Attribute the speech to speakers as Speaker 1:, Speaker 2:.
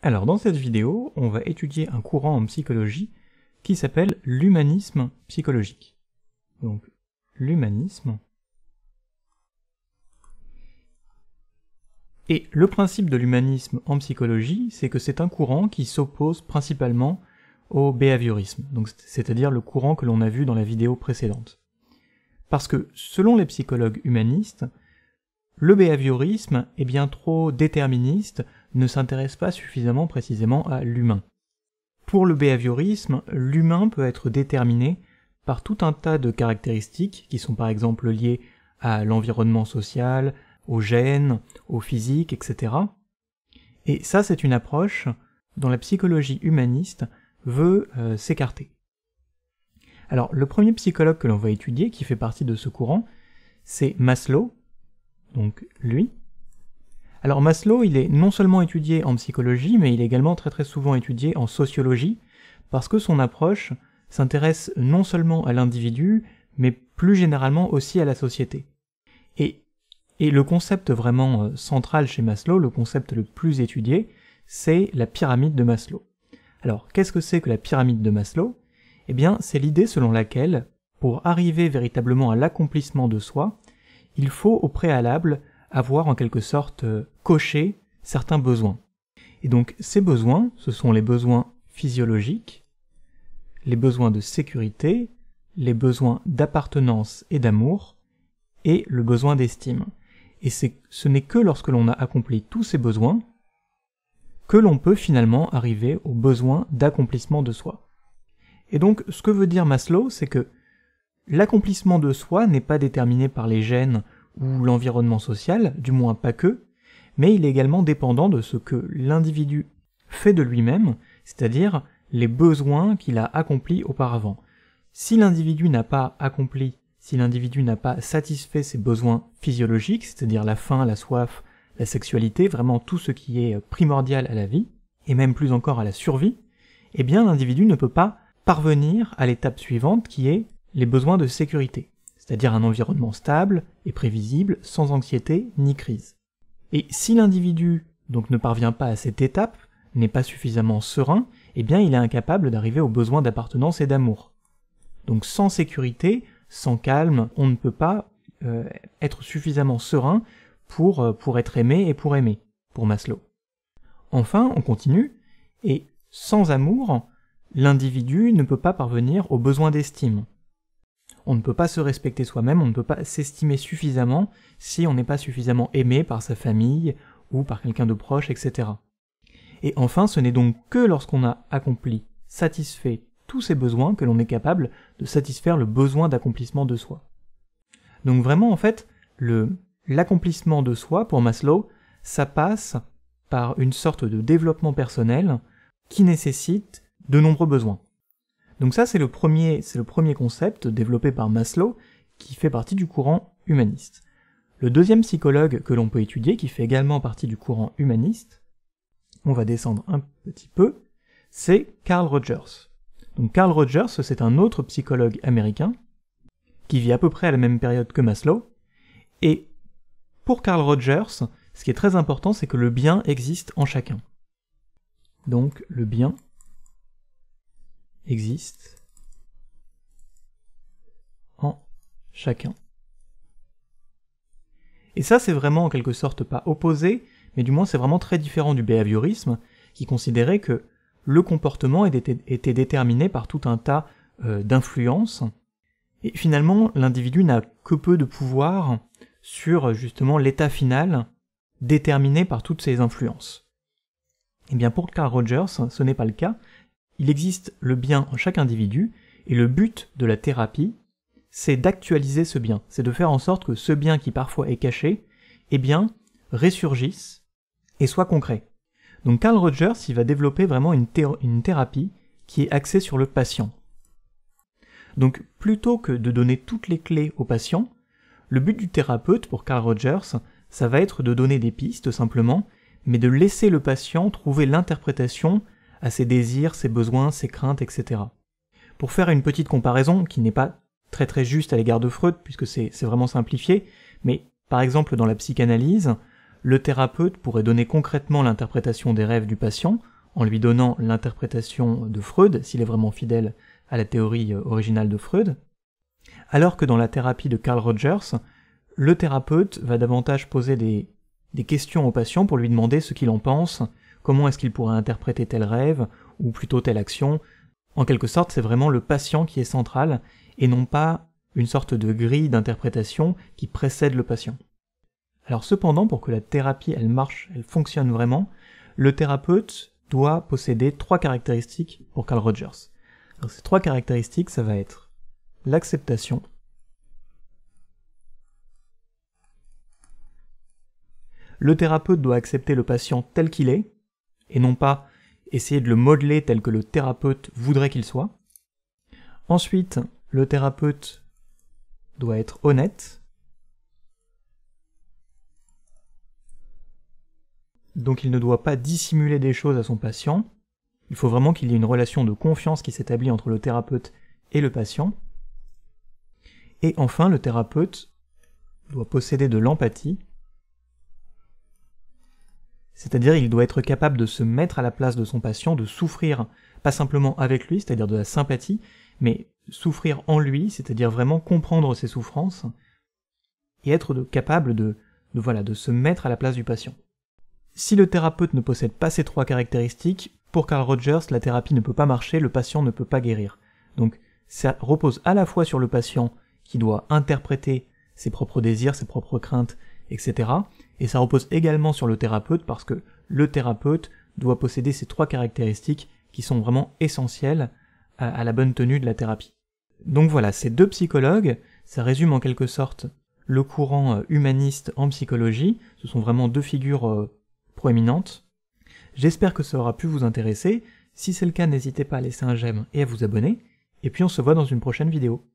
Speaker 1: Alors dans cette vidéo, on va étudier un courant en psychologie qui s'appelle l'humanisme psychologique. Donc l'humanisme. Et le principe de l'humanisme en psychologie, c'est que c'est un courant qui s'oppose principalement au behaviorisme, donc c'est-à-dire le courant que l'on a vu dans la vidéo précédente. Parce que selon les psychologues humanistes, le behaviorisme est bien trop déterministe ne s'intéresse pas suffisamment précisément à l'humain. Pour le behaviorisme, l'humain peut être déterminé par tout un tas de caractéristiques qui sont par exemple liées à l'environnement social, aux gènes, au physique, etc. Et ça, c'est une approche dont la psychologie humaniste veut euh, s'écarter. Alors, le premier psychologue que l'on va étudier, qui fait partie de ce courant, c'est Maslow, donc lui, alors Maslow, il est non seulement étudié en psychologie, mais il est également très très souvent étudié en sociologie, parce que son approche s'intéresse non seulement à l'individu, mais plus généralement aussi à la société. Et, et le concept vraiment euh, central chez Maslow, le concept le plus étudié, c'est la pyramide de Maslow. Alors, qu'est-ce que c'est que la pyramide de Maslow Eh bien, c'est l'idée selon laquelle, pour arriver véritablement à l'accomplissement de soi, il faut au préalable avoir en quelque sorte euh, coché certains besoins. Et donc ces besoins, ce sont les besoins physiologiques, les besoins de sécurité, les besoins d'appartenance et d'amour, et le besoin d'estime. Et ce n'est que lorsque l'on a accompli tous ces besoins que l'on peut finalement arriver au besoin d'accomplissement de soi. Et donc ce que veut dire Maslow, c'est que l'accomplissement de soi n'est pas déterminé par les gènes ou l'environnement social, du moins pas que, mais il est également dépendant de ce que l'individu fait de lui-même, c'est-à-dire les besoins qu'il a accomplis auparavant. Si l'individu n'a pas accompli, si l'individu n'a pas satisfait ses besoins physiologiques, c'est-à-dire la faim, la soif, la sexualité, vraiment tout ce qui est primordial à la vie, et même plus encore à la survie, eh bien l'individu ne peut pas parvenir à l'étape suivante qui est les besoins de sécurité c'est-à-dire un environnement stable et prévisible, sans anxiété ni crise. Et si l'individu donc ne parvient pas à cette étape, n'est pas suffisamment serein, eh bien il est incapable d'arriver aux besoins d'appartenance et d'amour. Donc sans sécurité, sans calme, on ne peut pas euh, être suffisamment serein pour, euh, pour être aimé et pour aimer, pour Maslow. Enfin, on continue, et sans amour, l'individu ne peut pas parvenir aux besoins d'estime on ne peut pas se respecter soi-même, on ne peut pas s'estimer suffisamment si on n'est pas suffisamment aimé par sa famille ou par quelqu'un de proche, etc. Et enfin, ce n'est donc que lorsqu'on a accompli, satisfait tous ses besoins que l'on est capable de satisfaire le besoin d'accomplissement de soi. Donc vraiment, en fait, l'accomplissement de soi, pour Maslow, ça passe par une sorte de développement personnel qui nécessite de nombreux besoins. Donc ça, c'est le premier, c'est le premier concept développé par Maslow qui fait partie du courant humaniste. Le deuxième psychologue que l'on peut étudier, qui fait également partie du courant humaniste, on va descendre un petit peu, c'est Carl Rogers. Donc Carl Rogers, c'est un autre psychologue américain qui vit à peu près à la même période que Maslow. Et pour Carl Rogers, ce qui est très important, c'est que le bien existe en chacun. Donc le bien existe en chacun. Et ça, c'est vraiment en quelque sorte pas opposé, mais du moins c'est vraiment très différent du behaviorisme, qui considérait que le comportement était, déterminé par tout un tas euh, d'influences, et finalement l'individu n'a que peu de pouvoir sur justement l'état final déterminé par toutes ces influences. Et eh bien pour Carl Rogers, ce n'est pas le cas, il existe le bien en chaque individu, et le but de la thérapie, c'est d'actualiser ce bien, c'est de faire en sorte que ce bien qui parfois est caché, eh bien, ressurgisse et soit concret. Donc Carl Rogers, il va développer vraiment une, une thérapie qui est axée sur le patient. Donc plutôt que de donner toutes les clés au patient, le but du thérapeute pour Carl Rogers, ça va être de donner des pistes simplement, mais de laisser le patient trouver l'interprétation à ses désirs, ses besoins, ses craintes, etc. Pour faire une petite comparaison, qui n'est pas très très juste à l'égard de Freud, puisque c'est vraiment simplifié, mais par exemple dans la psychanalyse, le thérapeute pourrait donner concrètement l'interprétation des rêves du patient, en lui donnant l'interprétation de Freud, s'il est vraiment fidèle à la théorie euh, originale de Freud, alors que dans la thérapie de Carl Rogers, le thérapeute va davantage poser des, des questions au patient pour lui demander ce qu'il en pense, comment est-ce qu'il pourrait interpréter tel rêve, ou plutôt telle action. En quelque sorte, c'est vraiment le patient qui est central, et non pas une sorte de grille d'interprétation qui précède le patient. Alors cependant, pour que la thérapie, elle marche, elle fonctionne vraiment, le thérapeute doit posséder trois caractéristiques pour Carl Rogers. Alors ces trois caractéristiques, ça va être l'acceptation, le thérapeute doit accepter le patient tel qu'il est, et non pas essayer de le modeler tel que le thérapeute voudrait qu'il soit. Ensuite, le thérapeute doit être honnête. Donc il ne doit pas dissimuler des choses à son patient. Il faut vraiment qu'il y ait une relation de confiance qui s'établit entre le thérapeute et le patient. Et enfin, le thérapeute doit posséder de l'empathie, c'est-à-dire il doit être capable de se mettre à la place de son patient, de souffrir, pas simplement avec lui, c'est-à-dire de la sympathie, mais souffrir en lui, c'est-à-dire vraiment comprendre ses souffrances, et être capable de, voilà, de se mettre à la place du patient. Si le thérapeute ne possède pas ces trois caractéristiques, pour Carl Rogers, la thérapie ne peut pas marcher, le patient ne peut pas guérir. Donc ça repose à la fois sur le patient qui doit interpréter ses propres désirs, ses propres craintes, etc. Et ça repose également sur le thérapeute parce que le thérapeute doit posséder ces trois caractéristiques qui sont vraiment essentielles à, la bonne tenue de la thérapie. Donc voilà, ces deux psychologues, ça résume en quelque sorte le courant euh, humaniste en psychologie, ce sont vraiment deux figures euh, proéminentes. J'espère que ça aura pu vous intéresser, si c'est le cas n'hésitez pas à laisser un j'aime et à vous abonner, et puis on se voit dans une prochaine vidéo.